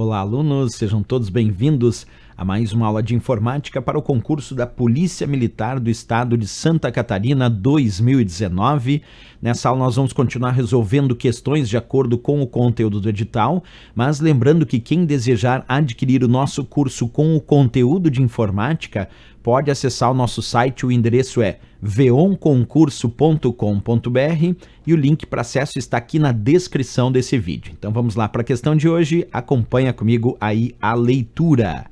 Olá, alunos, sejam todos bem-vindos a mais uma aula de informática para o concurso da Polícia Militar do Estado de Santa Catarina 2019. Nessa aula nós vamos continuar resolvendo questões de acordo com o conteúdo do edital, mas lembrando que quem desejar adquirir o nosso curso com o conteúdo de informática pode acessar o nosso site, o endereço é veonconcurso.com.br e o link para acesso está aqui na descrição desse vídeo. Então vamos lá para a questão de hoje, acompanha comigo aí a leitura.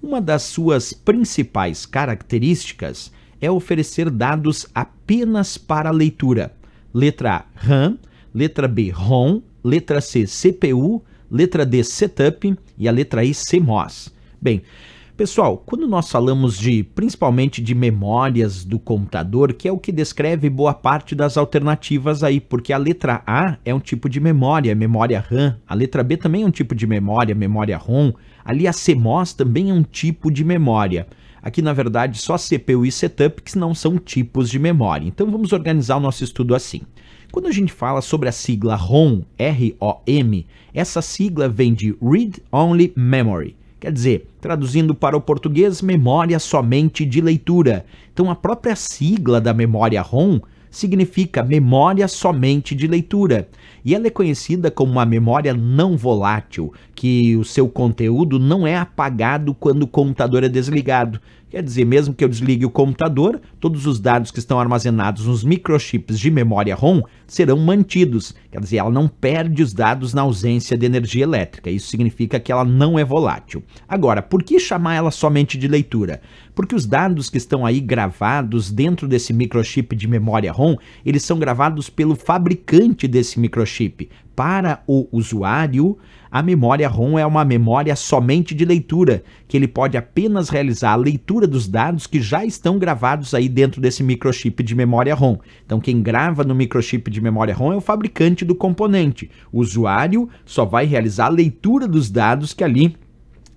Uma das suas principais características é oferecer dados apenas para leitura. Letra A, RAM, letra B, ROM, letra C, CPU, letra D, Setup e a letra I, CMOS. Bem, Pessoal, quando nós falamos de principalmente de memórias do computador, que é o que descreve boa parte das alternativas aí, porque a letra A é um tipo de memória, memória RAM, a letra B também é um tipo de memória, memória ROM, ali a CMOS também é um tipo de memória. Aqui, na verdade, só CPU e setup que não são tipos de memória. Então vamos organizar o nosso estudo assim. Quando a gente fala sobre a sigla ROM, R-O-M, essa sigla vem de Read Only Memory. Quer dizer, traduzindo para o português, memória somente de leitura. Então a própria sigla da memória ROM significa memória somente de leitura, e ela é conhecida como uma memória não volátil, que o seu conteúdo não é apagado quando o computador é desligado. Quer dizer, mesmo que eu desligue o computador, todos os dados que estão armazenados nos microchips de memória ROM serão mantidos. Quer dizer, ela não perde os dados na ausência de energia elétrica. Isso significa que ela não é volátil. Agora, por que chamar ela somente de leitura? Porque os dados que estão aí gravados dentro desse microchip de memória ROM, eles são gravados pelo fabricante desse microchip, para o usuário, a memória ROM é uma memória somente de leitura, que ele pode apenas realizar a leitura dos dados que já estão gravados aí dentro desse microchip de memória ROM. Então, quem grava no microchip de memória ROM é o fabricante do componente. O usuário só vai realizar a leitura dos dados que ali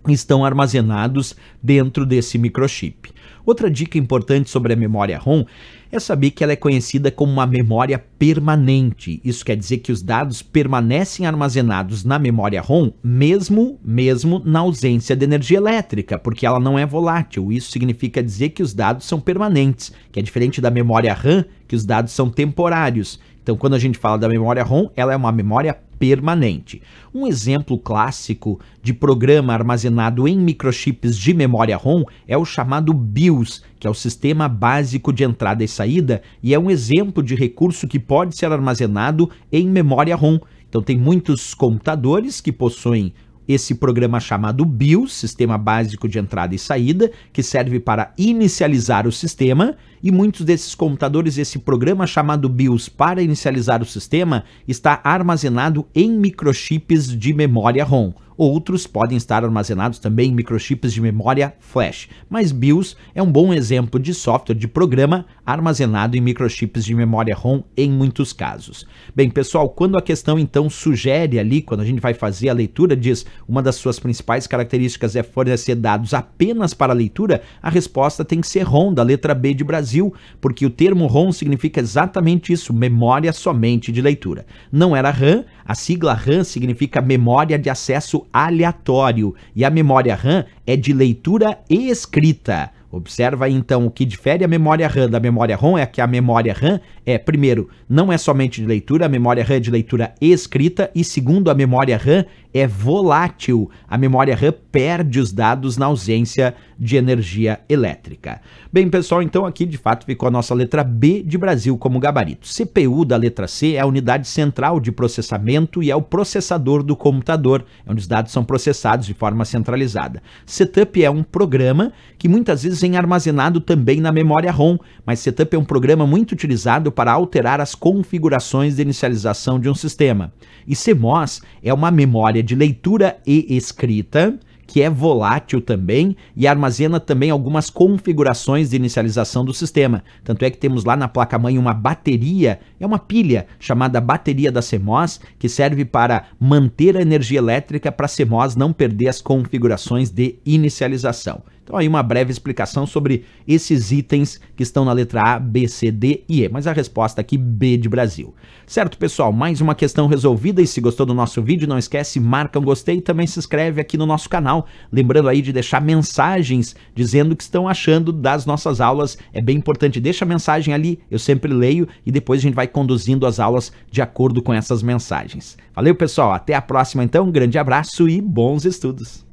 estão armazenados dentro desse microchip. Outra dica importante sobre a memória ROM é saber que ela é conhecida como uma memória permanente. Isso quer dizer que os dados permanecem armazenados na memória ROM mesmo mesmo na ausência de energia elétrica, porque ela não é volátil. Isso significa dizer que os dados são permanentes, que é diferente da memória RAM, que os dados são temporários. Então, quando a gente fala da memória ROM, ela é uma memória permanente. Um exemplo clássico de programa armazenado em microchips de memória ROM é o chamado BIOS, que é o Sistema Básico de Entrada e Saída, e é um exemplo de recurso que pode ser armazenado em memória ROM. Então, tem muitos computadores que possuem esse programa chamado BIOS, Sistema Básico de Entrada e Saída, que serve para inicializar o sistema, e muitos desses computadores, esse programa chamado BIOS para inicializar o sistema, está armazenado em microchips de memória ROM. Outros podem estar armazenados também em microchips de memória flash, mas BIOS é um bom exemplo de software de programa armazenado em microchips de memória ROM em muitos casos. Bem, pessoal, quando a questão então sugere ali, quando a gente vai fazer a leitura, diz uma das suas principais características é fornecer dados apenas para leitura, a resposta tem que ser ROM, da letra B de Brasil, porque o termo ROM significa exatamente isso, memória somente de leitura. Não era RAM, a sigla RAM significa memória de acesso aleatório e a memória RAM é de leitura e escrita. Observa então o que difere a memória RAM da memória ROM é que a memória RAM é, primeiro, não é somente de leitura, a memória RAM é de leitura escrita, e segundo, a memória RAM é volátil. A memória RAM perde os dados na ausência de energia elétrica. Bem, pessoal, então aqui de fato ficou a nossa letra B de Brasil como gabarito. CPU da letra C é a unidade central de processamento e é o processador do computador, é onde os dados são processados de forma centralizada. Setup é um programa que muitas vezes armazém armazenado também na memória ROM, mas Setup é um programa muito utilizado para alterar as configurações de inicialização de um sistema. E CMOS é uma memória de leitura e escrita que é volátil também e armazena também algumas configurações de inicialização do sistema. Tanto é que temos lá na placa-mãe uma bateria, é uma pilha chamada bateria da CMOS, que serve para manter a energia elétrica para a CMOS não perder as configurações de inicialização. Então aí uma breve explicação sobre esses itens que estão na letra A, B, C, D e E, mas a resposta aqui B de Brasil. Certo, pessoal? Mais uma questão resolvida e se gostou do nosso vídeo, não esquece, marca um gostei e também se inscreve aqui no nosso canal, lembrando aí de deixar mensagens dizendo o que estão achando das nossas aulas, é bem importante, deixa a mensagem ali, eu sempre leio e depois a gente vai conduzindo as aulas de acordo com essas mensagens. Valeu, pessoal, até a próxima então, um grande abraço e bons estudos!